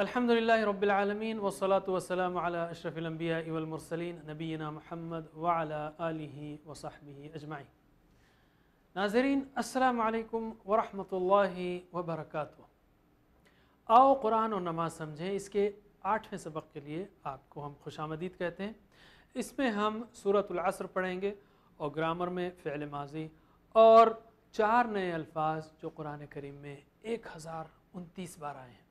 अल्हम्दुलिल्लाह रब्बिल आलमीन वसलातु वसलाम अला अशरफिल अंबिया वल मुरसलीन नबीना मोहम्मद व अला आलिहि व सहबिहि अजमाइन नाज़रीन अस्सलाम वालेकुम व रहमतुल्लाहि व बरकातहू आओ कुरान और नमाज समझें इसके आठवें सबक के लिए आपको हम खुशामदीद कहते हैं इसमें हम सूरतुल असर पढ़ेंगे और ग्रामर में फ़िल माजी और चार नए अल्फाज जो कुरान करीम में एक हज़ार उनतीस बार आए हैं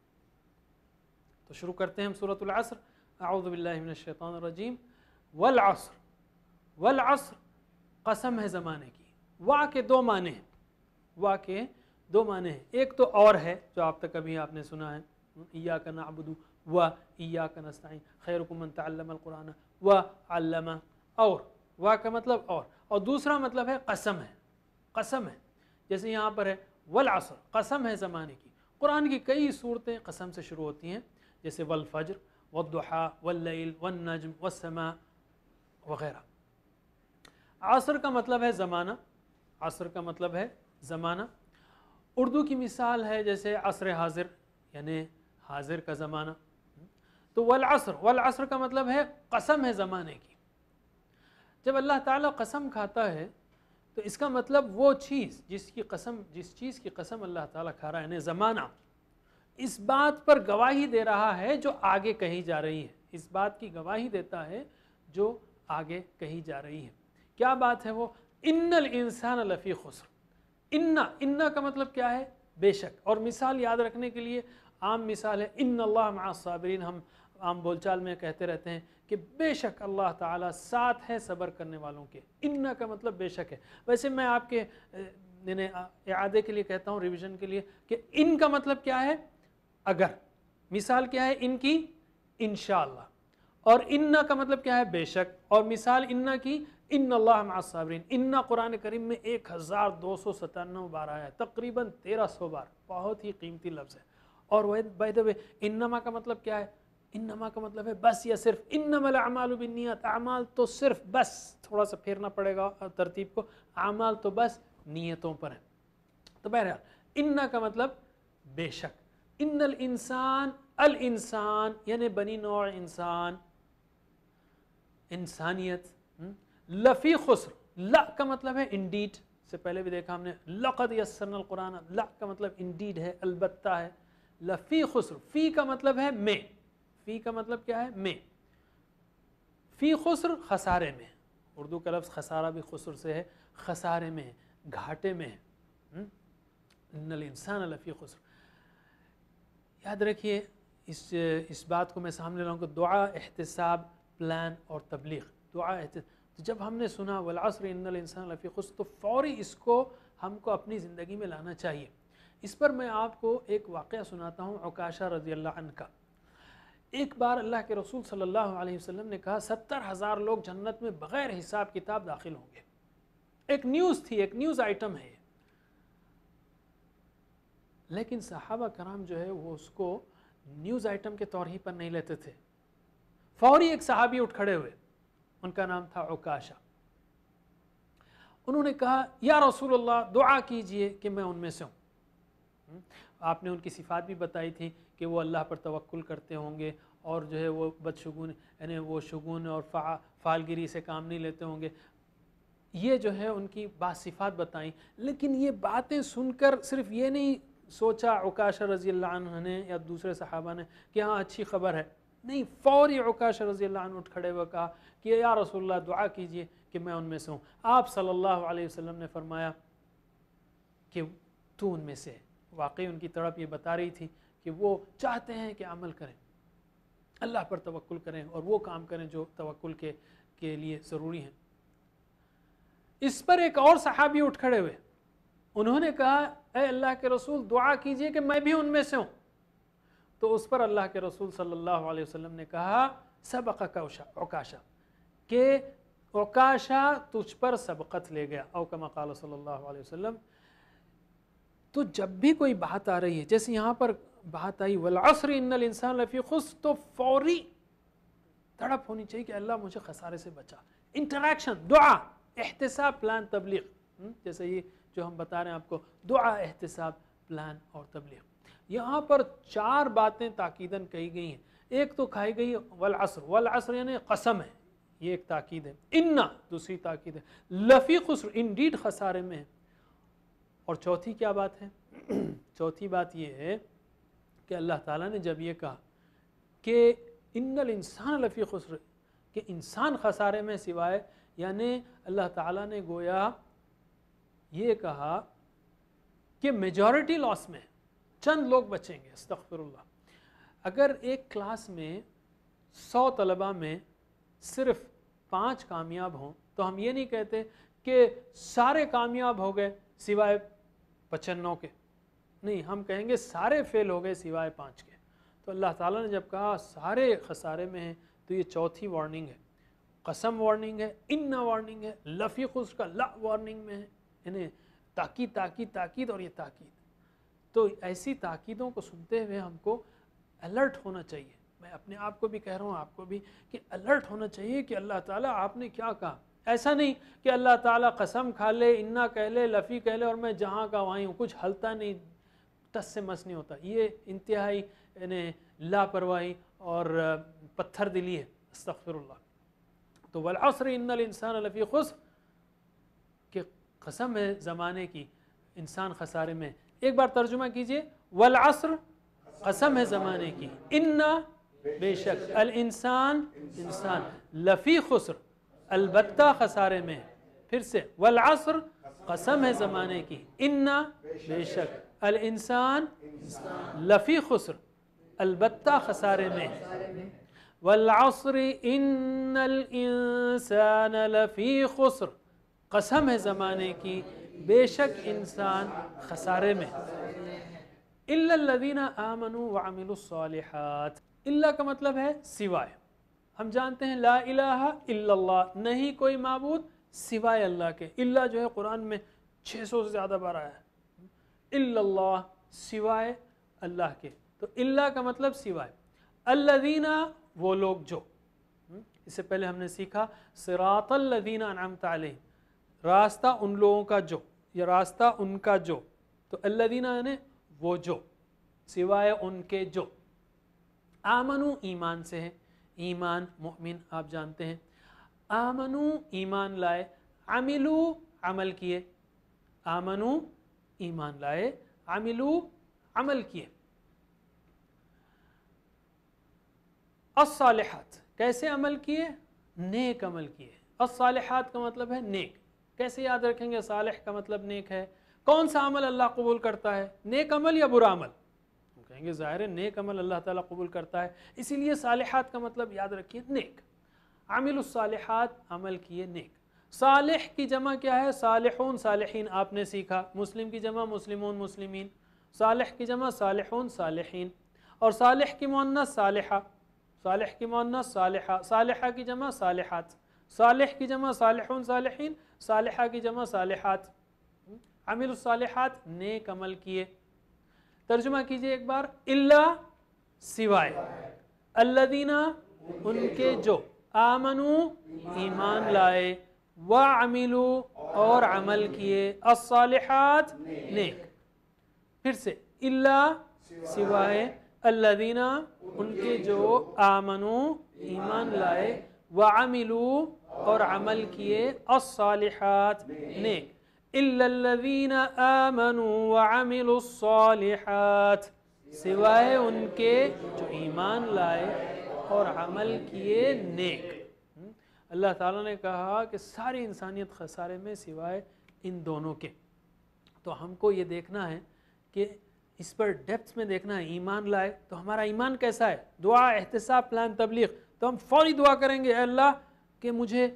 तो शुरू करते हैं हम सूरत असर आउदबिल्लिमिनशैतान वल असर वल असर कसम है ज़माने की वाह के दो माने हैं वाह के दो माने हैं एक तो और है जो आप तक कभी आपने सुना है इया का ना अबदू व इया का नस्ताइन खैरकुमन तमाना व अल्लमा और वाह का मतलब और और दूसरा मतलब है कसम है कसम है जैसे यहाँ पर है वल असर कसम है ज़माने की कुरान की कई सूरतें कसम से शुरू होती हैं जैसे वल फजर वदहा नजम व वसमा वगैरह आसर का मतलब है ज़माना आसर का मतलब है ज़माना उर्दू की मिसाल है जैसे असर हाजिर यानि हाजिर का ज़माना तो वल असर वल असर का मतलब है कसम है ज़माने की जब अल्लाह ताला कसम खाता है तो इसका मतलब वो चीज़ जिसकी कसम जिस चीज़ की कसम अल्लाह ताला खा रहा है यानी ज़माना इस बात पर गवाही दे रहा है जो आगे कही जा रही है इस बात की गवाही देता है जो आगे कही जा रही है क्या बात है वो इन्नल इंसान लफ़ी खुसर इन्ना इन्ना का मतलब क्या है बेशक और मिसाल याद रखने के लिए आम मिसाल है इन अल्लाह साबरीन हम आम बोलचाल में कहते रहते हैं कि बेशक अल्लाह ताला साथ है सब्र करने वालों के इन्ना का मतलब बेशक है वैसे मैं आपके इन्हें आदे के लिए कहता हूँ रिविज़न के लिए कि इनका मतलब क्या है अगर मिसाल क्या है इनकी इनशाला और इन्ना का मतलब क्या है बेशक और मिसाल इन्ना की इन इन्ना कुरान करीम में एक हज़ार दो सौ सतानवे बार आया तकरीबन तेरह सौ बार बहुत ही कीमती लफ्ज़ है और वह बैद वे इन्नमा का मतलब क्या है इन्नमा का मतलब है बस या सिर्फ नीयत अमाल तो सिर्फ बस थोड़ा सा फेरना पड़ेगा तरतीब को अमाल तो बस नीयतों पर है तो बहरहाल इन्ना का मतलब बेशक इन अल इंसान अल इंसान यानि बनी नौ इंसान इंसानियत लफ़ी खुसर ल का मतलब है इंडीड से पहले भी देखा हमने लक़द यसरन कुरान ल का मतलब इंडीड है अलबत्ता है लफ़ी खुसर फ़ी का मतलब है मे फ़ी का मतलब क्या है मे फ़ी खुसर खसारे में उर्दू का लफ्ज़ खसारा भी खुसर से है खसारे में घाटे में है नल इंसान लफ़ी खुसर याद रखिए इस इस बात को मैं सामने लाऊँ कि दुआ एहतसाब प्लान और तबलीग दुआ तो जब हमने सुना वलासर इंसान लफ़ी खुश तो फौरी इसको हमको अपनी ज़िंदगी में लाना चाहिए इस पर मैं आपको एक वाक़ सुनाता हूँ अकाशा रजी अल्लाह का एक बार अल्लाह के रसूल सल्लल्लाहु अलैहि वसल्लम ने कहा सत्तर हज़ार लोग जन्नत में बग़ैर हिसाब किताब दाखिल होंगे एक न्यूज़ थी एक न्यूज़ आइटम है लेकिन सहाबा कराम जो है वो उसको न्यूज़ आइटम के तौर ही पर नहीं लेते थे फौरी एक सहाबी उठ खड़े हुए उनका नाम था उकाशा उन्होंने कहा या रसूल दुआ कीजिए कि मैं उनमें से हूँ हम्म, आपने उनकी सिफात भी बताई थी कि वो अल्लाह पर तवक्ल करते होंगे और जो है वो बदशगुन यानी वो शगुन और फा फालगिरी से काम नहीं लेते होंगे ये जो है उनकी बासिफात बताई लेकिन ये बातें सुनकर सिर्फ ये नहीं सोचा उकाशा रजी ने या दूसरे सहाबा ने कि हाँ अच्छी खबर है नहीं फ़ौरी उकाशा रजी उठ खड़े हुए कहा कि या रसोल्ला दुआ कीजिए कि मैं उनमें से हूँ आप सल्लल्लाहु अलैहि वसल्लम ने फरमाया कि तू उनमें से है वाकई उनकी तड़प ये बता रही थी कि वो चाहते हैं कि अमल करें अल्लाह पर तवक्ल करें और वो काम करें जो तवक्ल के के लिए ज़रूरी हैं इस पर एक और सहाबी उठ खड़े हुए उन्होंने कहा अल्लाह के रसूल दुआ कीजिए कि मैं भी उनमें से हूँ तो उस पर अल्लाह के रसूल सल्लल्लाहु अलैहि वसल्लम ने कहा सबक ओकाशा के अवकाशा तुझ पर सबकत ले गया अवकम कल सल्लल्लाहु अलैहि वसल्लम तो जब भी कोई बात आ रही है जैसे यहाँ पर बात आई वलासर इन्नल इंसान लफ़ी खुश तो फौरी तड़प होनी चाहिए कि अल्लाह मुझे खसारे से बचा इंटरेक्शन दुआ एहतसा प्लान तबलीग हम्म, जैसे ये जो हम बता रहे हैं आपको दुआ एहतसाब प्लान और तबलीग यहाँ पर चार बातें ताकीदन कही गई हैं एक तो खाई गई वल असर वल असर यानी कसम है ये एक ताकीद है इन्ना दूसरी ताकीद है लफ़ी खसर इंडीड खसारे में और चौथी क्या बात है चौथी बात यह है कि अल्लाह ताला ने जब ये कहा कि इन्नल इंसान लफ़ी खसर के इंसान खसारे में सिवाय यानी अल्लाह ताला ने गोया ये कहा कि मेजॉरिटी लॉस में चंद लोग बचेंगे अस्तफरल्ला अगर एक क्लास में सौ तलबा में सिर्फ पाँच कामयाब हों तो हम ये नहीं कहते कि सारे कामयाब हो गए सिवाय पचन्नों के नहीं हम कहेंगे सारे फेल हो गए सिवाय पाँच के तो अल्लाह ताला ने जब कहा सारे खसारे में हैं तो ये चौथी वार्निंग है कसम वार्निंग है इन्ना वार्निंग है लफी खुश ला वार्निंग में है यानी ताकीद ताकीद ताकीद और ये ताकीद तो ऐसी ताकीदों को सुनते हुए हमको अलर्ट होना चाहिए मैं अपने आप को भी कह रहा हूँ आपको भी कि अलर्ट होना चाहिए कि अल्लाह ताला आपने क्या कहा ऐसा नहीं कि अल्लाह ताला कसम खा ले इन्ना कह ले लफ़ी कह ले और मैं जहाँ का वहीं हूँ कुछ हलता नहीं टस से मस नहीं होता ये इंतहाई यानी लापरवाही और पत्थर दिली है अस्तफ़िरल्ला तो वलासर इन्नल इंसान लफ़ी खुस्र कसम है ज़माने की इंसान खसारे में एक बार तर्जुमा कीजिए वल असर कसम है ज़माने की इन्ना बेशक अल इंसान इंसान लफ़ी खसर अलबत् खसारे में फिर से वल असर कसम है ज़माने की इन्ना बेशक अल इंसान लफ़ी खसर अलबत् खसारे में वल असर इन इंसान लफ़ी खसर कसम है ज़माने की बेशक इंसान खसारे में इल्लल्लज़ीना आमनु वामिलुस्सॉलिहात इल्ला का मतलब है सिवाय हम जानते हैं ला इलाहा इल्लल्लाह नहीं कोई मबूद सिवाय अल्लाह के इल्ला जो है कुरान में 600 से ज़्यादा बार आया है इल्लल्लाह सिवाय अल्लाह के तो इल्ला का मतलब सिवाय अल्लदीना वो लोग जो हम्म, इससे पहले हमने सीखा सिरातल्लदीना नाम तालीम रास्ता उन लोगों का जो या रास्ता उनका जो तो अल्लादीना यानी वो जो सिवाय उनके जो आमनु ईमान से है ईमान मोमिन आप जानते हैं आमनु ईमान लाए आमिलू अमल किए आमनु ईमान लाए आमिलू अमल किए असालहत कैसे अमल किए नेक अमल किए असालहत का मतलब है नेक कैसे याद रखेंगे सालह का मतलब नेक है कौन सा अमल अल्लाह कबूल करता है नेक अमल या बुरा अमल हम कहेंगे ज़ाहिर है नेक अमल अल्लाह ताला कबूल करता है इसीलिए सालहत का मतलब याद रखिए नेक आमिलसालहत अमल किए नेक साल की जमा क्या है सालहन सालहन आपने सीखा मुस्लिम की जमा मुस्लिमोन मुस्लिमीन साल की जमा सालहन सालहन और साल की मुन्ना साल साल की मुन्ना सालहा साल की जमा सालहत साल की जमा सालहन सालहन सालहा की जमा सालहात अमिल सालहात ने कमल किए तर्जुमा कीजिए एक बार इल्ला सिवाय अल्लादीना उनके जो आमनु ईमान लाए व अमिलु और अमल किए असालिहात नेक फिर से इल्ला सिवाय अल्लादीना उनके जो आमनु ईमान लाए व अमिलु और अमल किए असलिहात नेक इल्लल्लज़ीन आमनू व सिवाय उनके जो ईमान लाए और अमल किए नेक हम्म? अल्लाह ताला ने कहा कि सारी इंसानियत खसारे में सिवाय इन दोनों के तो हमको ये देखना है कि इस पर डेप्थ में देखना है ईमान लाए तो हमारा ईमान कैसा है दुआ एहतसाब प्लान तबलीग तो हम फौरी दुआ करेंगे अल्लाह कि मुझे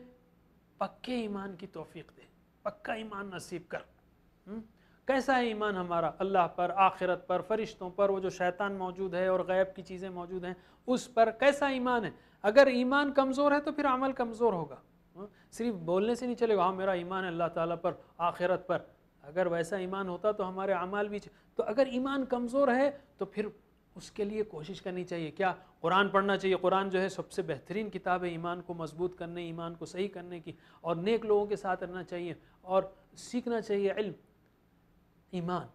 पक्के ईमान की तोफ़ी दे पक्का ईमान नसीब कर हुँ? हम्म? कैसा है ईमान हमारा अल्लाह पर आखिरत पर फरिश्तों पर वो जो शैतान मौजूद है और गैब की चीज़ें मौजूद हैं उस पर कैसा ईमान है अगर ईमान कमज़ोर है तो फिर अमल कमज़ोर होगा हम्म? सिर्फ बोलने से नहीं चलेगा हाँ मेरा ईमान है अल्लाह ताला पर आखिरत पर अगर वैसा ईमान होता तो हमारे अमाल भी तो अगर ईमान कमज़ोर है तो फिर उसके लिए कोशिश करनी चाहिए क्या कुरान पढ़ना चाहिए कुरान जो है सबसे बेहतरीन किताब है ईमान को मजबूत करने ईमान को सही करने की और नेक लोगों के साथ रहना चाहिए और सीखना चाहिए इल्म ईमान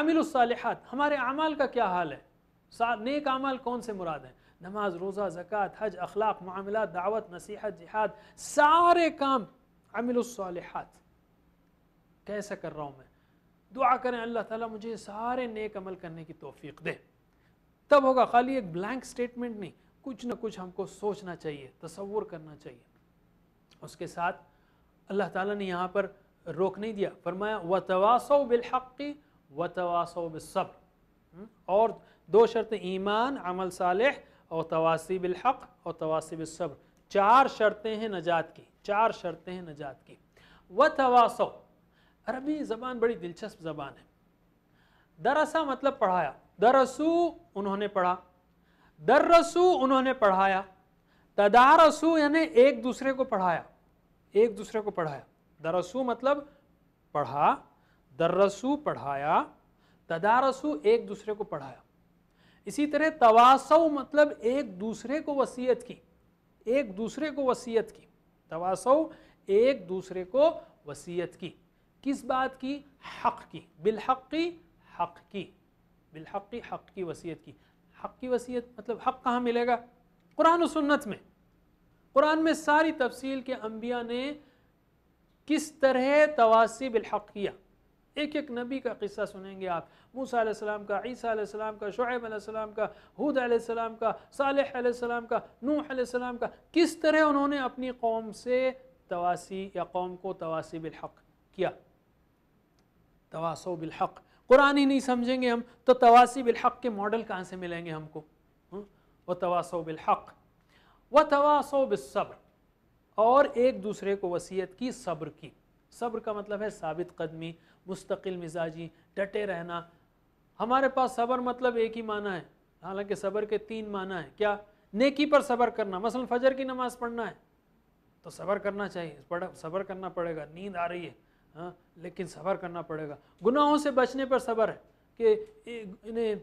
आमिलसालहत हमारे अमाल का क्या हाल है नेक अमाल कौन से मुराद हैं नमाज रोज़ा ज़क़़त हज अखलाक मामला दावत नसीहत जिहाद सारे काम अमिलसालहत कैसा कर रहा हूँ मैं दुआ करें अल्लाह ताला मुझे सारे नेक अमल करने की तोफ़ी दे तब होगा खाली एक ब्लैंक स्टेटमेंट नहीं कुछ ना कुछ हमको सोचना चाहिए तस्वुर करना चाहिए उसके साथ अल्लाह ताला ने यहाँ पर रोक नहीं दिया फरमाया व तवासो बिलहक़ी व तवासो बिसब्र हम्म, और दो शर्तें ईमान अमल साल और तवासी बिलहक़ और तवासी बिसब्र चार शर्तें हैं नजात की चार शर्तें हैं नजात की व तवासो अरबी ज़बान बड़ी दिलचस्प ज़बान है दरअसा मतलब पढ़ाया दरसू उन्होंने पढ़ा दर्रसू उन्होंने पढ़ाया तदारसू यानी एक दूसरे को पढ़ाया एक दूसरे को पढ़ाया दरसू मतलब पढ़ा दर्रसू पढ़ाया तदारसू एक दूसरे को पढ़ाया इसी तरह तवासव मतलब एक दूसरे को वसीयत की एक दूसरे को वसीयत की तवासव एक दूसरे को वसीयत की किस बात की हक की बिलहक की हक की बिलहक़ी हक़ की वसीयत की हक़ की वसीयत मतलब हक़ कहाँ मिलेगा कुरान और सुन्नत में कुरान में सारी तफसील के अम्बिया ने किस तरह तवासी बिलहक़ किया एक एक नबी का किस्सा सुनेंगे आप मूसा अलैहिस्सलाम का ईसा अलैहिस्सलाम का शुएब अलैहिस्सलाम का हूद अलैहिस्सलाम का सालेह अलैहिस्सलाम का नूह अलैहिस्सलाम का किस तरह उन्होंने अपनी कौम से तवासी या कौम को तवासी बिलहक़ किया तवासो बिलहक़ कुरान ही नहीं समझेंगे हम तो तवासी बिलहक के मॉडल कहाँ से मिलेंगे हमको हम्म? व तवासो बिलहक व तवासो बिसब्र और एक दूसरे को वसीयत की सब्र की सब्र का मतलब है साबित कदमी मुस्तकिल मिजाजी डटे रहना हमारे पास सब्र मतलब एक ही माना है हालांकि सब्र के तीन माना है क्या नेकी पर सब्र करना मसलन फजर की नमाज़ पढ़ना है तो सब्र करना चाहिए सब्र करना पड़ेगा नींद आ रही है हाँ लेकिन सब्र करना पड़ेगा गुनाहों से बचने पर सब्र है कि इन्हें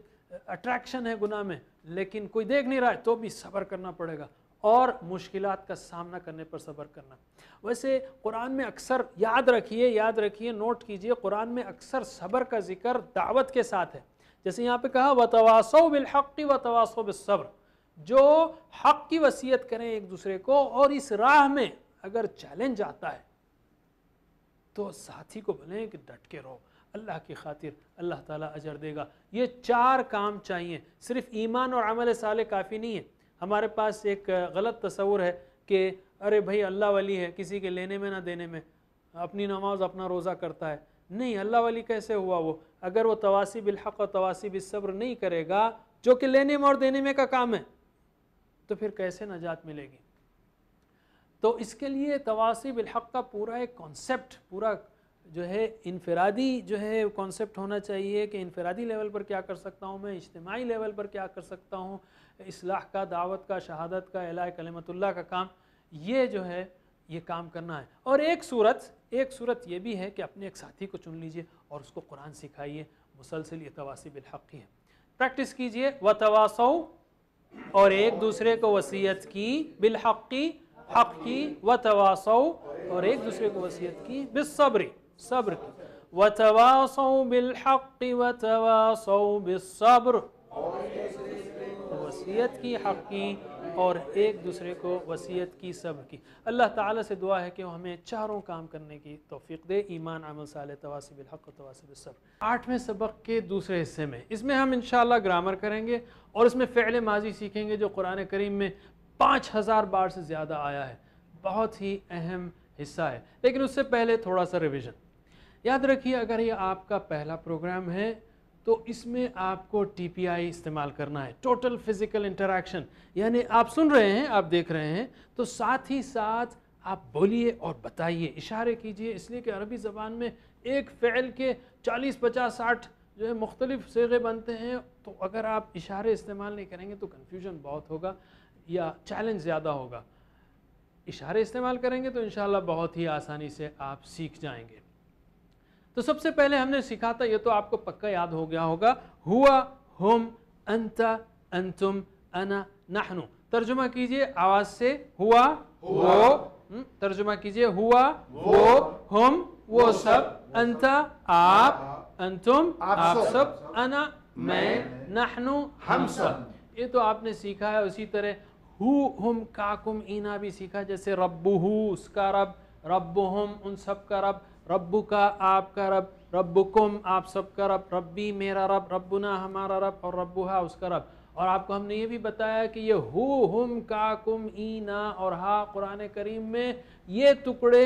अट्रैक्शन है गुनाह में लेकिन कोई देख नहीं रहा है तो भी सबर करना पड़ेगा और मुश्किल का सामना करने पर सबर करना वैसे कुरान में अक्सर याद रखिए याद रखिए नोट कीजिए कुरान में अक्सर सब्र का जिक्र दावत के साथ है जैसे यहाँ पे कहा वतवासो बिलहक़ी वतवासो बिसब्र जो हक़ की वसीयत करें एक दूसरे को और इस राह में अगर चैलेंज आता है तो साथी को बोले कि डट के रहो अल्लाह की खातिर अल्लाह ताला अजर देगा ये चार काम चाहिए सिर्फ ईमान और अमल साल काफ़ी नहीं है हमारे पास एक गलत तस्वुर है कि अरे भाई अल्लाह वाली है किसी के लेने में ना देने में अपनी नमाज अपना रोज़ा करता है नहीं अल्लाह वाली कैसे हुआ वो अगर वो तवासी बिलहक और तवासी बिसब्र नहीं करेगा जो कि लेने में और देने में का काम है तो फिर कैसे नजात मिलेगी तो इसके लिए तवासिब हक़ का पूरा एक कॉन्सेप्ट पूरा जो है इनफरादी जो है कॉन्सेप्ट होना चाहिए कि इनफरादी लेवल पर क्या कर सकता हूँ मैं इज्तमाही लेवल पर क्या कर सकता हूँ इसलाह का दावत का शहादत का अला कलमतुल्ला का काम ये जो है ये काम करना है और एक सूरत एक सूरत ये भी है कि अपने एक साथी को चुन लीजिए और उसको कुरान सिखाइए मुसलसल ये तवासिब हक़ है प्रैक्टिस कीजिए व तवासौ और एक दूसरे को वसीयत की बिलहक़ी हक की व तवासो और एक दूसरे को वसीयत की बिसब्री सब्र की व तवासो तवासौ बिलहक व तवासो बिसब्र तो वसीयत की हक की और एक दूसरे को वसीयत की सब की अल्लाह ताला से दुआ है कि हमें चारों काम करने की तौफीक दे ईमान अमल साले साल तवासिबहक तवासिब आठवें सबक के दूसरे हिस्से में इसमें हम इन ग्रामर करेंगे और इसमें फ़ैल माजी सीखेंगे जो कुरान करीम में पाँच हज़ार बार से ज़्यादा आया है बहुत ही अहम हिस्सा है लेकिन उससे पहले थोड़ा सा रिविज़न याद रखिए अगर ये आपका पहला प्रोग्राम है तो इसमें आपको टी इस्तेमाल करना है टोटल फिज़िकल इंटरेक्शन यानी आप सुन रहे हैं आप देख रहे हैं तो साथ ही साथ आप बोलिए और बताइए इशारे कीजिए इसलिए कि अरबी ज़बान में एक फ़ैल के चालीस पचास साठ जो है मुख्तलिफ सेगे बनते हैं तो अगर आप इशारे इस्तेमाल नहीं करेंगे तो कन्फ्यूजन बहुत होगा या चैलेंज ज़्यादा होगा इशारे इस्तेमाल करेंगे तो इन बहुत ही आसानी से आप सीख जाएंगे तो सबसे पहले हमने सीखा था ये तो आपको पक्का याद हो गया होगा हुआ हुम अंता अंतुम अना नहनु तर्जुमा कीजिए आवाज से हुआ वो हम्म, तर्जुमा कीजिए हुआ वो हम वो सब अंता आप अंतुम आप सब अना मैं नहनु हम सब ये तो आपने सीखा है उसी तरह हु हम काकुम ईना भी सीखा जैसे रब्बू हु उसका रब रब हम उन सब का रब रब्बू का आपका रब रब्बुकुम आप सबका रब रब्बी मेरा रब रब्बुना हमारा रब और हा उसका रब और आपको हमने ये भी बताया कि ये हु हम काकुम ईना और हा कुरान करीम में ये टुकड़े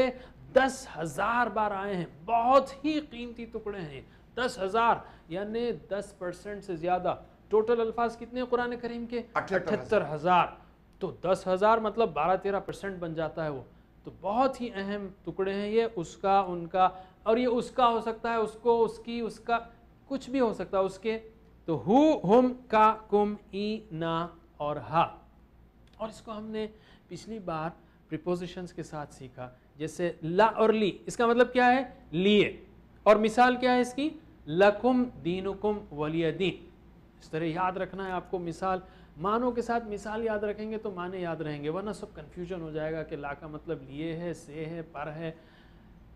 दस हज़ार बार आए हैं बहुत ही कीमती टुकड़े हैं दस हज़ार यानी दस परसेंट से ज़्यादा टोटल अल्फाज कितने कुरान करीम के अठहत्तर हज़ार तो दस हज़ार मतलब बारह तेरह परसेंट बन जाता है वो तो बहुत ही अहम टुकड़े हैं ये उसका उनका और ये उसका हो सकता है उसको उसकी उसका कुछ भी हो सकता है उसके तो हु हुम का कुम ई ना और हा और इसको हमने पिछली बार प्रिपोजिशंस के साथ सीखा जैसे ला और ली इसका मतलब क्या है लिए और मिसाल क्या है इसकी लकुम दीनुकुम वलिय दीन इस तरह याद रखना है आपको मिसाल मानों के साथ मिसाल याद रखेंगे तो माने याद रहेंगे वरना सब कन्फ्यूजन हो जाएगा कि ला का मतलब लिए है से है पर है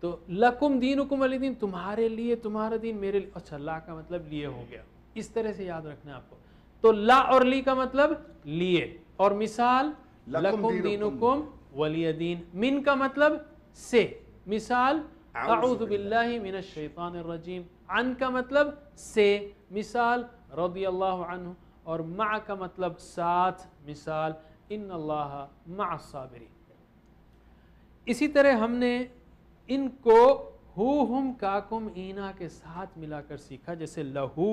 तो लकुम दीन हुकुम अली दिन तुम्हारे लिए तुम्हारा दीन मेरे लिए अच्छा ला का मतलब लिए हो गया इस तरह से याद रखना आपको तो ला और ली का मतलब लिए और मिसाल लकुम दीनुकुम वली दीन मिन का मतलब से मिसाल रजीम अन का मतलब से मिसाल रदी अल्लाह और मा का मतलब साथ मिसाल इन अल्लाह मासाबरी इसी तरह हमने इनको हु हम काकुम ईना के साथ मिलाकर सीखा जैसे लहू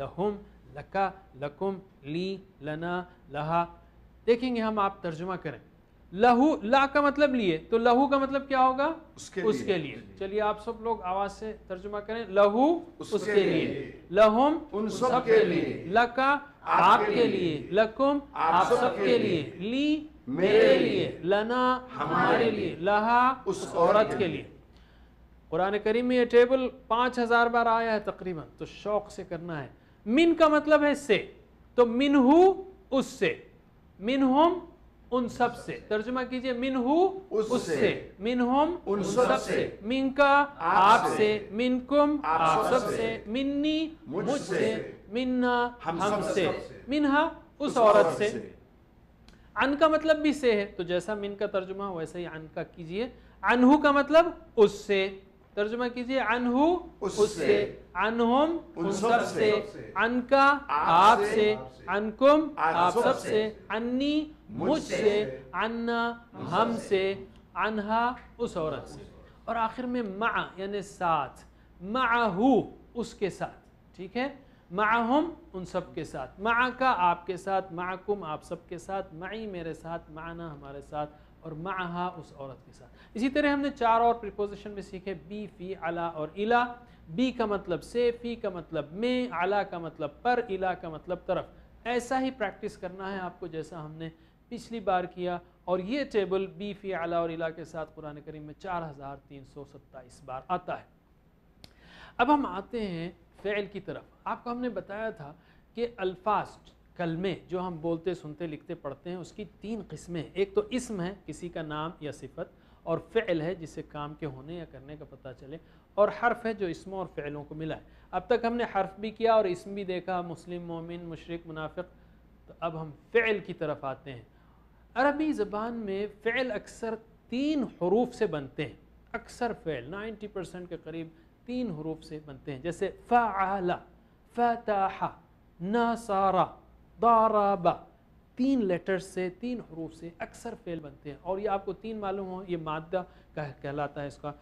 लहुम लका लकुम ली लना लहा देखेंगे हम आप तर्जुमा करें लहू ला का मतलब लिए तो लहू का मतलब क्या होगा उसके, उसके लिए, लिए। चलिए आप सब लोग आवाज से तर्जुमा करें लहू उसके, उसके लिए, लिए। लहुम उन सब, सब के लिए लका आपके लिए लकुम आप सबके लिए ली मेरे लिए लना हमारे लिए लहा उस औरत के लिए कुरान करीम में ये टेबल पाँच हज़ार बार आया है तकरीबन तो शौक से करना है मिन का मतलब है से तो मिनहू उससे मिनहुम उन सब से तर्जुमा कीजिए मिनहू उससे मिनहुम उन सब से मिनका आपसे मिनकुम आप सब से मिन्नी मुझसे मिन्ना हम, हम से, से। मिन्हा उस उस औरत से से। अन का मतलब भी से है तो जैसा मिन का तर्जुमा वैसा ही अन का कीजिए अनहू का मतलब उससे तर्जुमा कीजिए अनहू उससे अनहुम उन सब से अन का आप से अनकुम आप सब से अन्नी मुझ से अन्ना हम से अनहा उस औरत से और आखिर में मा यानी साथ माहू उसके साथ ठीक है माहम उन सब के साथ मा का आपके साथ माकुम आप सब के साथ माई मेरे साथ माना हमारे साथ और माहा उस औरत के साथ इसी तरह हमने चार और प्रिपोजिशन में सीखे बी फी अला और इला बी का मतलब से फी का मतलब में आला का मतलब पर इला का मतलब तरफ ऐसा ही प्रैक्टिस करना है आपको जैसा हमने पिछली बार किया और ये टेबल बी फी आला और इला के साथ कुरान करीम में चार हज़ार तीन सौ सत्ताईस बार आता है अब हम आते हैं फ़ैल की तरफ आपको हमने बताया था कि अल्फाज कलमे जो हम बोलते सुनते लिखते पढ़ते हैं उसकी तीन किस्में एक तो इसम है किसी का नाम या सिफत और फैल है जिसे काम के होने या करने का पता चले और हर्फ है जो इसमों और फ़ैलों को मिला है अब तक हमने हर्फ भी किया और इसम भी देखा मुस्लिम मोमिन मशरक मुनाफिक तो अब हम फैल की तरफ आते हैं अरबी ज़बान में फ़ैल अक्सर तीन हरूफ से बनते हैं अक्सर फ़ैल 90 परसेंट के करीब तीन हरूफ से बनते हैं जैसे फ़ाला फ़ताहा नासारा दाराबा तीन लेटर्स से तीन हरूफ से अक्सर फेल बनते हैं और ये आपको तीन मालूम हो ये मादा कह कहलाता है इसका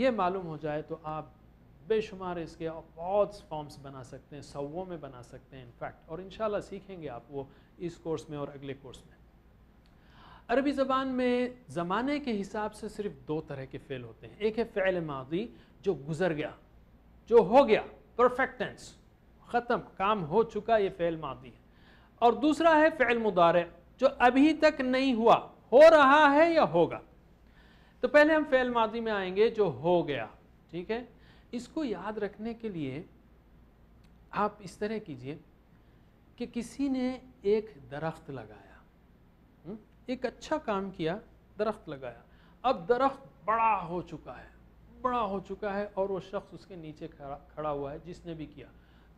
ये मालूम हो जाए तो आप बेशुमार इसके बहुत फॉर्म्स बना सकते हैं सवों में बना सकते हैं इनफैक्ट और इन सीखेंगे आप वो इस कोर्स में और अगले कोर्स में अरबी ज़बान में ज़माने के हिसाब से सिर्फ दो तरह के फ़ेल होते हैं एक है फ़ैल मादी जो गुजर गया जो हो गया परफेक्टेंस ख़त्म काम हो चुका ये फ़ैल मादी है और दूसरा है फेल मुदारे जो अभी तक नहीं हुआ हो रहा है या होगा तो पहले हम फ़ैल मादी में आएंगे जो हो गया ठीक है इसको याद रखने के लिए आप इस तरह कीजिए कि किसी ने एक दरख्त लगाया हम्म? एक अच्छा काम किया दरख्त लगाया अब दरख्त बड़ा हो चुका है बड़ा हो चुका है और वो शख्स उसके नीचे खड़ा खड़ा हुआ है जिसने भी किया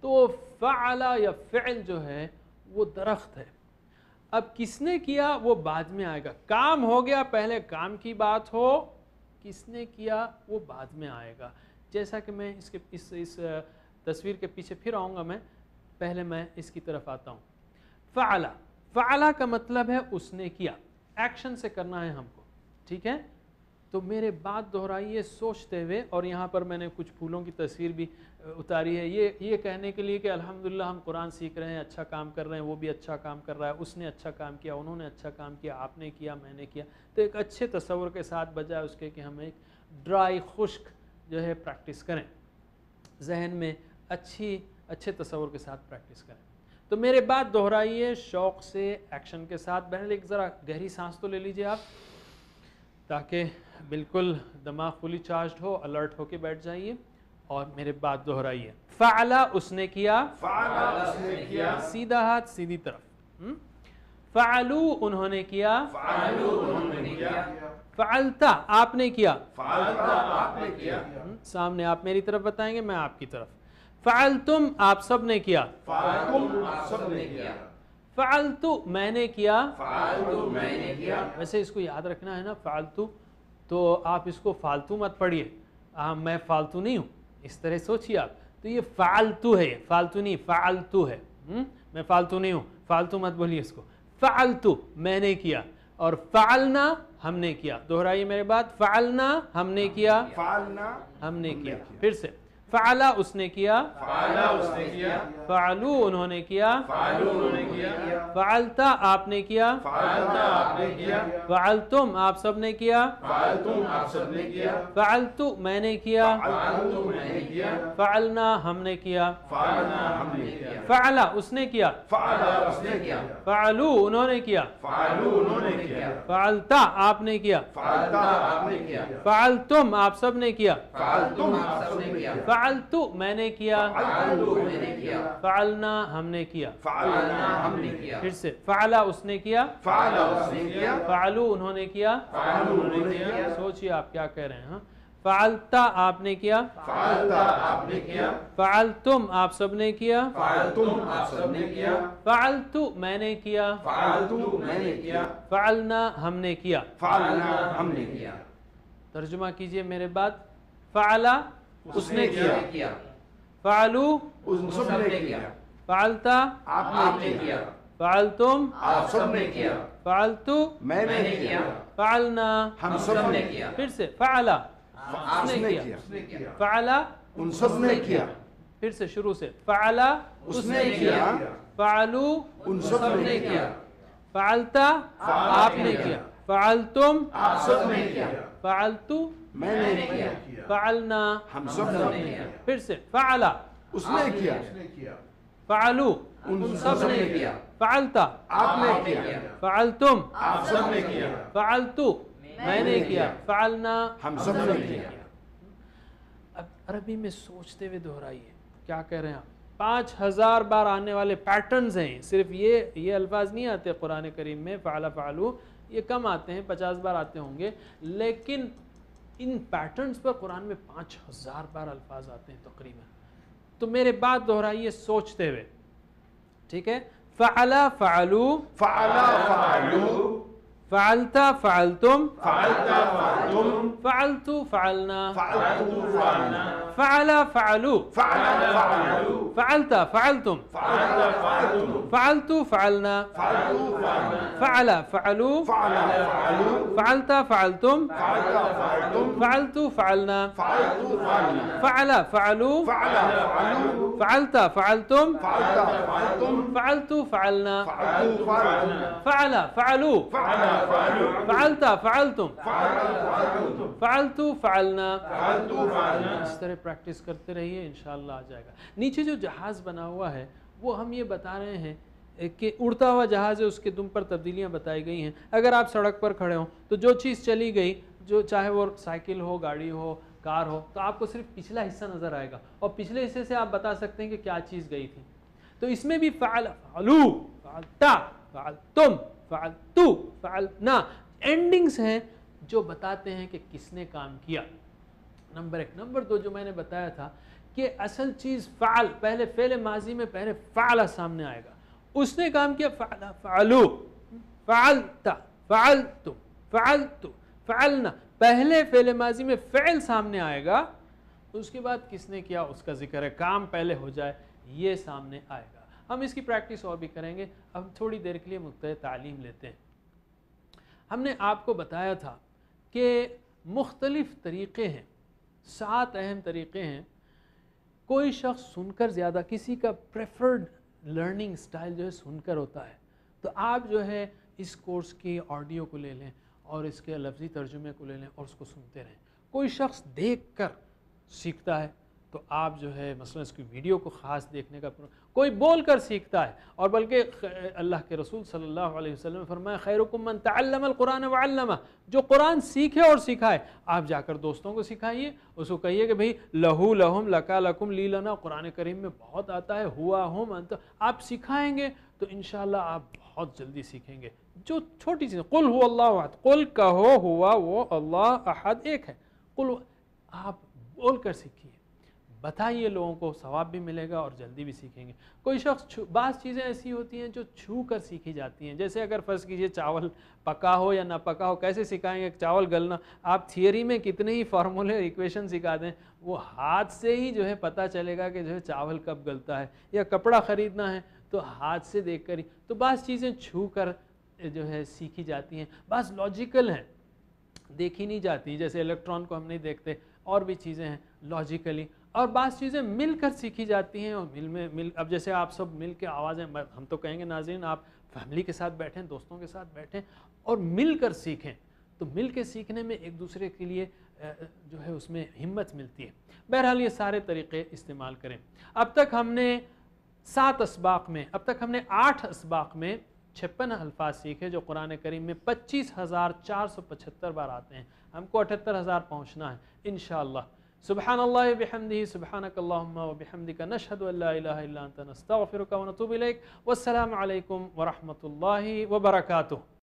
तो फ़ाला या फ़ैल जो है वो दरख्त है अब किसने किया वो बाद में आएगा काम हो गया पहले काम की बात हो किसने किया वो बाद में आएगा जैसा कि मैं इसके इस इस तस्वीर के पीछे फिर आऊँगा मैं पहले मैं इसकी तरफ आता हूँ फ़ाला फ़ाला का मतलब है उसने किया एक्शन से करना है हमको ठीक है तो मेरे बात दोहराइए सोचते हुए और यहाँ पर मैंने कुछ फूलों की तस्वीर भी उतारी है ये ये कहने के लिए कि अल्हम्दुलिल्लाह हम कुरान सीख रहे हैं अच्छा काम कर रहे हैं वो भी अच्छा काम कर रहा है उसने अच्छा काम किया उन्होंने अच्छा काम किया आपने किया मैंने किया तो एक अच्छे तस्वर के साथ बजाय उसके कि हम एक ड्राई खुश्क जो है प्रैक्टिस करें जहन में अच्छी अच्छे तस्वर के साथ प्रैक्टिस करें तो मेरे बात दोहराइए शौक़ से एक्शन के साथ बहन एक ज़रा गहरी सांस तो ले लीजिए आप ताकि बिल्कुल दिमाग फुली चार्ज हो अलर्ट होके बैठ जाइए और मेरे बात दोहराइए फ़ाला उसने किया फ़ाला उसने किया सीधा हाथ सीधी तरफ हम्म? फ़ालू उन्होंने किया फ़ालू उन्होंने किया फ़ालता आपने किया फ़ालता आपने किया हम्म? सामने आप मेरी तरफ बताएंगे मैं आपकी तरफ फ़ाल आप सब ने किया फ़ालतुम आप सब ने किया फालतू मैंने किया फालतू मैंने किया वैसे इसको याद रखना है ना फालतू तो आप इसको फालतू मत पढ़िए मैं फालतू नहीं हूँ इस तरह सोचिए आप तो ये फालतू है फालतू नहीं फालतू है हुँ? हम्म? मैं फालतू नहीं हूँ फालतू मत बोलिए इसको फालतू मैंने किया और फालना हमने किया दोहराइए मेरे बात फालना हमने किया फालना हमने किया फिर से फ़ाला उसने किया फ़ाला उसने किया फ़ालू उन्होंने किया फ़ालू उन्होंने किया फ़ालता आपने किया फ़ालता आपने किया फ़ालतुम आप सबने किया फ़ालतुम आप किया फ़ालतु मैंने किया फ़ालतु मैंने किया फ़ालना हमने किया फ़ालना हमने किया फ़ाला उसने किया फ़ाला उसने किया फ़ालू उन्होंने किया फ़ालू उन्होंने किया फ़ालता आपने किया फ़ालता आपने किया फ़ालतुम आप सबने किया फ़ालतुम आप सब ने किया फ़ाल मैंने किया फ़ालना हमने किया फ़ालना हमने किया फिर से फ़ाला उसने किया फ़ाला उसने किया फ़ालू उन्होंने किया फ़ालू उन्होंने किया सोचिए आप क्या कह रहे हैं हाँ? फ़ालता आपने किया फ़ालता आपने किया फ़ालतुम आप सबने किया फ़ालतुम आप सबने किया फ़ालतु मैंने किया मैंने किया फ़ालना हमने किया फ़ालना हमने किया तर्जुमा कीजिए मेरे बाद फ़ाला उसने किया फालू सबने किया फालता आपने किया फाल तुम आप मैंने किया फालना हम किया फिर से फाला आपने हाँ, किया फाला उन सब किया फिर से शुरू से फाला उसने किया फालू उन सब किया फालता आपने किया फाल तुम आप ने किया फाल तू मैंने फालना हम सब ने किया फिर से फाला उसने किया फालू उन सब ने किया फालता आपने किया फालतुम आप सब ने किया तू मैंने किया फालना हम सब ने किया अब अरबी में सोचते हुए दोहराइए क्या कह रहे हैं आप पाँच हज़ार बार आने वाले पैटर्न्स हैं सिर्फ ये ये अल्फाज नहीं आते कुरान करीम में फ़ाला फ़ालू ये कम आते हैं पचास बार आते होंगे लेकिन इन पैटर्न्स पर कुरान में पाँच हज़ार बार अल्फाज आते हैं तकरीबन तो मेरे बात दोहराइए सोचते हुए ठीक है फ़ाला फ़ालू फ़ाला फ़ालू فعلت فعلتم فعلت فعلتم فعلت فعلنا فعلت فعلنا فعل فعلوا فعل فعلوا فعلت فعلتم فعلت فعلتم فعلت فعلنا فعلت فعلنا فعل فعلوا فعل فعلوا فعلت فعلتم فعلت فعلتم فعلت فعلنا فعلت فعلنا فعل فعلوا فعل فعلوا فعلت فعلتم فعلت فعلتم فعلت فعلنا فعلت فعلنا فعل فعلوا فعل फलता फलतुम फलत फलना इस तरह प्रैक्टिस करते रहिए इन आ जाएगा नीचे जो जहाज़ बना हुआ है वो हम ये बता रहे हैं कि उड़ता हुआ जहाज़ है उसके दुम पर तब्दीलियाँ बताई गई हैं अगर आप सड़क पर खड़े हों तो जो चीज़ चली गई जो चाहे वो साइकिल हो गाड़ी हो कार हो तो आपको सिर्फ पिछला हिस्सा नज़र आएगा और पिछले हिस्से से आप बता सकते हैं कि क्या चीज़ गई थी तो इसमें भी फ़ालू फ़ालता फ़ाल तुम फ़ाल तू फ़ाल ना एंडिंग्स हैं जो बताते हैं कि किसने काम किया नंबर एक नंबर दो जो मैंने बताया था कि असल चीज़ फ़ाल पहले फेले माजी में पहले फ़ाला सामने आएगा उसने काम किया फ़ाला फ़ालू था फ़ाल तुम फ़ाल तू ना पहले फेले माजी में फ़ैल सामने आएगा उसके बाद किसने किया उसका जिक्र है काम पहले हो जाए ये सामने आएगा हम इसकी प्रैक्टिस और भी करेंगे अब थोड़ी देर के लिए मुख्त तालीम लेते हैं हमने आपको बताया था कि मुख्तलफ़ तरीक़े हैं सात अहम तरीक़े हैं कोई शख्स सुनकर ज़्यादा किसी का प्रेफर्ड लर्निंग स्टाइल जो है सुनकर होता है तो आप जो है इस कोर्स की ऑडियो को ले लें और इसके लफ्ज़ी तर्जुमे को ले लें और उसको सुनते रहें कोई शख्स देख कर सीखता है तो आप जो है मसलन इसकी वीडियो को ख़ास देखने का कोई बोल कर सीखता है और बल्कि अल्लाह के रसूल सल्लल्लाहु अलैहि वसल्लम ने फरमाया खैरुकुमन तल्लमकुरान वल्लमा जो कुरान सीखे और सिखाए आप जाकर दोस्तों को सिखाइए उसको कहिए कि भाई लहू लहुम लका लकुम ली लना कुरान करीम में बहुत आता है हुआ हम अंत आप सिखाएंगे तो इन आप बहुत जल्दी सीखेंगे जो छोटी चीज़ें कुल हो अल्लाह कुल कहो हुआ वो अल्लाह अहद एक है कुल आप बोल कर सीखिए बताइए लोगों को सवाब भी मिलेगा और जल्दी भी सीखेंगे कोई शख्स बाज़ चीज़ें ऐसी होती हैं जो छू कर सीखी जाती हैं जैसे अगर फ़र्ज़ कीजिए चावल पका हो या ना पका हो कैसे सिखाएंगे चावल गलना आप थियोरी में कितने ही फार्मूले इक्वेशन सिखा दें वो हाथ से ही जो है पता चलेगा कि जो है चावल कब गलता है या कपड़ा ख़रीदना है तो हाथ से देख कर ही तो बस चीज़ें छू कर जो है सीखी जाती हैं बस लॉजिकल हैं देखी नहीं जाती जैसे इलेक्ट्रॉन को हम नहीं देखते और भी चीज़ें हैं लॉजिकली और बात चीज़ें मिलकर सीखी जाती हैं और मिल में मिल अब जैसे आप सब मिल के आवाज़ें हम तो कहेंगे नाजीन आप फैमिली के साथ बैठें दोस्तों के साथ बैठें और मिलकर सीखें तो मिल के सीखने में एक दूसरे के लिए जो है उसमें हिम्मत मिलती है बहरहाल ये सारे तरीक़े इस्तेमाल करें अब तक हमने सात इसबाक में अब तक हमने आठ इसबाक में छप्पन अल्फाज सीखे जो कुरान करीम में पच्चीस हज़ार चार सौ पचहत्तर बार आते हैं हमको अठहत्तर हज़ार पहुँचना है इन سبحان الله بحمده سبحانك اللهم وبحمدك نشهد أن لا إله إلا أنت نستغفرك ونتوب إليك والسلام عليكم ورحمة الله وبركاته